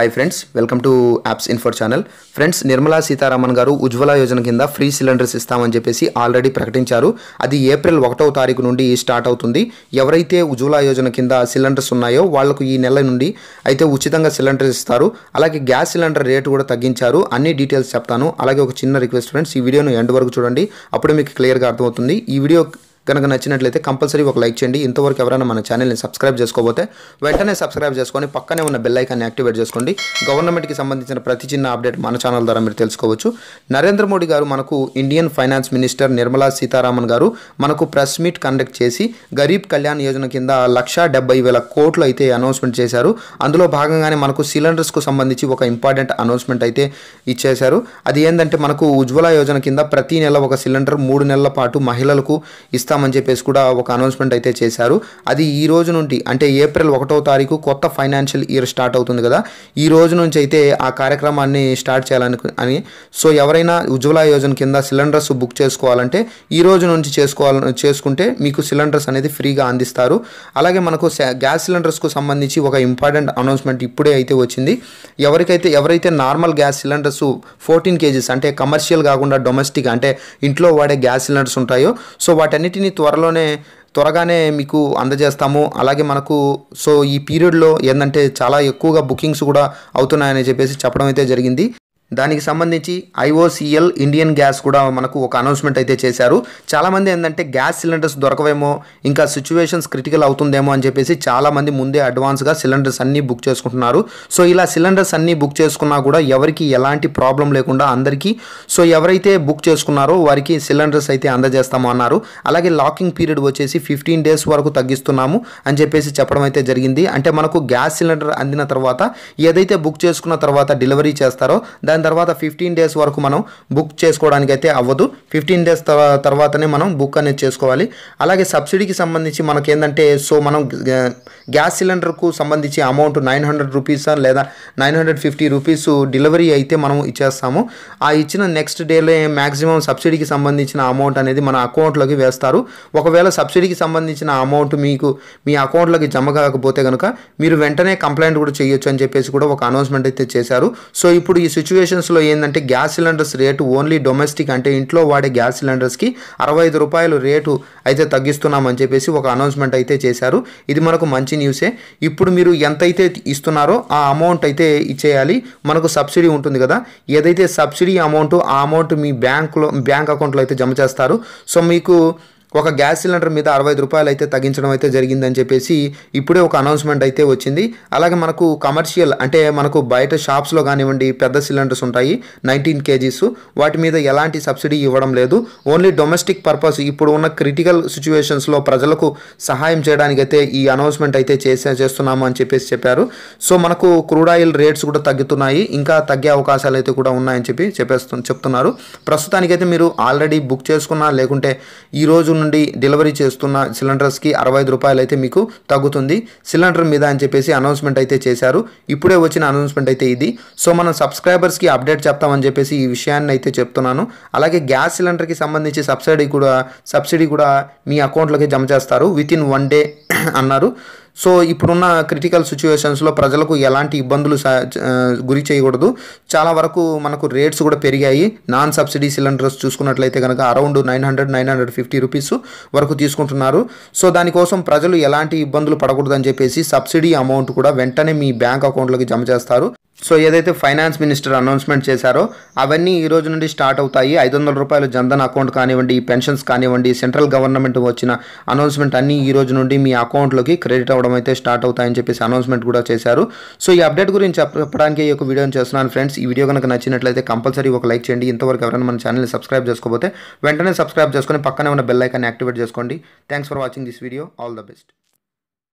hi friends welcome to apps info channel friends Nirmala Sitharaman గారు ఉజ్వల యోజన కింద free cylinders ఇస్తామని చెప్పేసి ఆల్రెడీ ప్రకటించారు అది ఏప్రిల్ ఒకటవ తారీఖు నుండి స్టార్ట్ అవుతుంది ఎవరైతే ఉజ్వల యోజన కింద సిలిండర్స్ ఉన్నాయో వాళ్లకు ఈ నెల నుండి అయితే ఉచితంగా సిలిండర్స్ ఇస్తారు అలాగే గ్యాస్ సిలిండర్ రేటు కూడా తగ్గించారు అన్ని డీటెయిల్స్ చెప్తాను అలాగే ఒక చిన్న రిక్వెస్ట్ ఫ్రెండ్స్ ఈ వీడియోను ఎండ్ వరకు చూడండి అప్పుడు మీకు క్లియర్గా అర్థమవుతుంది ఈ వీడియో కనుక నచ్చినట్లయితే కంపల్సరీ ఒక లైక్ చేయండి ఇంతవరకు ఎవరైనా మన ఛానల్ని సబ్స్క్రైబ్ చేసుకోబోతే వెంటనే సబ్స్క్రైబ్ చేసుకొని పక్కనే ఉన్న బెల్ ఐకాన్ని యాక్టివేట్ చేసుకోండి గవర్నమెంట్కి సంబంధించిన ప్రతి చిన్న అప్డేట్ మన ఛానల్ ద్వారా మీరు తెలుసుకోవచ్చు నరేంద్ర మోడీ గారు మనకు Indian finance minister Nirmala Sitharaman గారు మనకు ప్రెస్ మీట్ కండక్ట్ చేసి గరీబ్ కళ్యాణ్ యోజన కింద లక్ష డెబ్బై వేల కోట్లు అయితే అనౌన్స్మెంట్ చేశారు అందులో భాగంగానే మనకు సిలిండర్స్కు సంబంధించి ఒక ఇంపార్టెంట్ అనౌన్స్మెంట్ అయితే ఇచ్చేశారు అది ఏంటంటే మనకు ఉజ్వల యోజన కింద ప్రతి నెల ఒక సిలిండర్ మూడు నెలల పాటు మహిళలకు ఇస్తాం చేస్తామని చెప్పేసి కూడా ఒక అనౌన్స్మెంట్ అయితే చేశారు అది ఈ రోజు నుండి అంటే ఏప్రిల్ ఒకటో తారీఖు కొత్త ఫైనాన్షియల్ ఇయర్ స్టార్ట్ అవుతుంది కదా ఈ రోజు నుంచి అయితే ఆ కార్యక్రమాన్ని స్టార్ట్ చేయాలని అని సో ఎవరైనా ఉజ్వల యోజన కింద సిలిండర్స్ బుక్ చేసుకోవాలంటే ఈ రోజు నుంచి చేసుకోవాలని చేసుకుంటే మీకు సిలిండర్స్ అనేది ఫ్రీగా అందిస్తారు అలాగే మనకు గ్యాస్ సిలిండర్స్కు సంబంధించి ఒక ఇంపార్టెంట్ అనౌన్స్మెంట్ ఇప్పుడే అయితే వచ్చింది ఎవరికైతే ఎవరైతే normal gas cylinders fourteen kgs అంటే కమర్షియల్ కాకుండా డొమెస్టిక్ అంటే ఇంట్లో వాడే గ్యాస్ సిలిండర్స్ ఉంటాయో సో వాటన్నిటి వీటిని త్వరలోనే త్వరగానే మీకు అందజేస్తాము అలాగే మనకు సో ఈ పీరియడ్లో ఏంటంటే చాలా ఎక్కువగా బుకింగ్స్ కూడా అవుతున్నాయని చెప్పేసి చెప్పడం అయితే జరిగింది దానికి సంబంధించి ఐఓసిఎల్ ఇండియన్ గ్యాస్ కూడా మనకు ఒక అనౌన్స్మెంట్ అయితే చేశారు చాలామంది ఏంటంటే గ్యాస్ సిలిండర్స్ దొరకవేమో ఇంకా సిచ్యువేషన్స్ క్రిటికల్ అవుతుందేమో అని చెప్పేసి చాలామంది ముందే అడ్వాన్స్గా సిలిండర్స్ అన్నీ బుక్ చేసుకుంటున్నారు సో ఇలా సిలిండర్స్ అన్నీ బుక్ చేసుకున్నా కూడా ఎవరికి ఎలాంటి ప్రాబ్లం లేకుండా అందరికీ సో ఎవరైతే బుక్ చేసుకున్నారో వారికి సిలిండర్స్ అయితే అందజేస్తాము అన్నారు అలాగే లాకింగ్ పీరియడ్ వచ్చేసి ఫిఫ్టీన్ డేస్ వరకు తగ్గిస్తున్నాము అని చెప్పేసి చెప్పడం అయితే జరిగింది అంటే మనకు గ్యాస్ సిలిండర్ అందిన తర్వాత ఏదైతే బుక్ చేసుకున్న తర్వాత డెలివరీ చేస్తారో దాని దాని తర్వాత ఫిఫ్టీన్ డేస్ వరకు మనం బుక్ చేసుకోవడానికి అయితే అవ్వదు ఫిఫ్టీన్ డేస్ తర్వాతనే మనం బుక్ అనేది చేసుకోవాలి అలాగే సబ్సిడీకి సంబంధించి ఏంటంటే సో మనం గ్యాస్ సిలిండర్కు సంబంధించి అమౌంట్ నైన్ హండ్రెడ్ రూపీస్ లేదా nine hundred fifty rupees delivery అయితే మనం ఇచ్చేస్తాము ఆ ఇచ్చిన నెక్స్ట్ డేలో మ్యాక్సిమం సబ్సిడీకి సంబంధించిన అమౌంట్ అనేది మన అకౌంట్లోకి వేస్తారు ఒకవేళ సబ్సిడీకి సంబంధించిన అమౌంట్ మీకు మీ అకౌంట్లోకి జమ కాకపోతే కనుక మీరు వెంటనే కంప్లైంట్ కూడా చేయొచ్చు అని చెప్పేసి కూడా ఒక అనౌన్స్మెంట్ అయితే చేశారు సో ఇప్పుడు ఈ సిచ్యువేషన్ స్టేషన్స్లో ఏంటంటే gas cylinders rate only domestic అంటే ఇంట్లో వాడే గ్యాస్ సిలిండర్స్కి అరవై ఐదు రూపాయలు రేటు అయితే తగ్గిస్తున్నామని చెప్పేసి ఒక అనౌన్స్మెంట్ అయితే చేశారు ఇది మనకు మంచి న్యూసే ఇప్పుడు మీరు ఎంత అయితే ఇస్తున్నారో ఆ అమౌంట్ అయితే ఇచ్చేయాలి మనకు సబ్సిడీ ఉంటుంది కదా ఏదైతే సబ్సిడీ అమౌంట్ ఆ అమౌంట్ మీ బ్యాంక్లో బ్యాంక్ అకౌంట్లో అయితే జమ చేస్తారు సో మీకు ఒక గ్యాస్ సిలిండర్ మీద అరవై రూపాయలు అయితే తగ్గించడం అయితే జరిగిందని చెప్పేసి ఇప్పుడే ఒక అనౌన్స్మెంట్ అయితే వచ్చింది అలాగే మనకు కమర్షియల్ అంటే మనకు బయట షాప్స్లో కానివ్వండి పెద్ద సిలిండర్స్ ఉంటాయి నైన్టీన్ కేజీస్ వాటి మీద ఎలాంటి సబ్సిడీ ఇవ్వడం లేదు ఓన్లీ డొమెస్టిక్ పర్పస్ ఇప్పుడు ఉన్న క్రిటికల్ సిచ్యువేషన్స్లో ప్రజలకు సహాయం చేయడానికైతే ఈ అనౌన్స్మెంట్ అయితే చేసే చేస్తున్నాము అని చెప్పేసి చెప్పారు సో మనకు క్రూడ్ ఆయిల్ రేట్స్ కూడా తగ్గుతున్నాయి ఇంకా తగ్గే అవకాశాలు అయితే కూడా ఉన్నాయని చెప్పి చెప్పేస్తు చెప్తున్నారు ప్రస్తుతానికైతే మీరు ఆల్రెడీ బుక్ చేసుకున్నా లేకుంటే ఈరోజు నుండి డెలివరీ చేస్తున్న సిలిండర్స్కి అరవై ఐదు రూపాయలు అయితే మీకు తగ్గుతుంది సిలిండర్ మీద అని చెప్పేసి అనౌన్స్మెంట్ అయితే చేశారు ఇప్పుడే వచ్చిన అనౌన్స్మెంట్ అయితే ఇది సో మనం సబ్స్క్రైబర్స్కి అప్డేట్ చెప్తామని చెప్పేసి ఈ విషయాన్ని అయితే చెప్తున్నాను అలాగే గ్యాస్ సిలిండర్కి సంబంధించి సబ్సిడీ కూడా సబ్సిడీ కూడా మీ అకౌంట్లోకి జమ చేస్తారు విత్ ఇన్ వన్ డే అన్నారు సో ఇప్పుడున్న క్రిటికల్ సిచ్యువేషన్స్లో ప్రజలకు ఎలాంటి ఇబ్బందులు గురి చేయకూడదు చాలా వరకు మనకు రేట్స్ కూడా పెరిగాయి నాన్ సబ్సిడీ సిలిండర్స్ చూసుకున్నట్లయితే కనుక around nine hundred nine hundred fifty rupees వరకు తీసుకుంటున్నారు సో దానికోసం ప్రజలు ఎలాంటి ఇబ్బందులు పడకూడదని చెప్పేసి సబ్సిడీ అమౌంట్ కూడా వెంటనే మీ బ్యాంక్ అకౌంట్లోకి జమ చేస్తారు సో ఏదైతే ఫైనాన్స్ మినిస్టర్ అనౌన్స్మెంట్ చేశారో అవన్నీ ఈ రోజు నుండి స్టార్ట్ అవుతాయి ఐదు వందల రూపాయలు జన్ధన్ అకౌంట్ కానివ్వండి ఈ పెన్షన్స్ కానివ్వండి సెంట్రల్ గవర్నమెంట్ వచ్చిన అనౌన్స్మెంట్ అన్నీ ఈ రోజు నుండి మీ అకౌంట్లోకి క్రెడిట్ అవ్వడం అయితే స్టార్ట్ అవుతాయని చెప్పేసి అనౌన్స్మెంట్ కూడా చేశారు సో ఈ అప్డేట్ గురించి చెప్పడానికి ఈ యొక్క వీడియోని చేస్తున్నాను ఫ్రెండ్స్ ఈ వీడియో కనుక నచ్చినట్లయితే కంపల్సరీ ఒక లైక్ చేయండి ఇంతవరకు ఎవరైనా మన ఛానల్ని సబ్స్క్రైబ్ చేసుకోకపోతే వెంటనే సబ్స్క్రైబ్ చేసుకొని పక్కనే ఉన్న బెల్ ఐకాన్ని యాక్టివేట్ చేసుకోండి thanks for watching this video all the best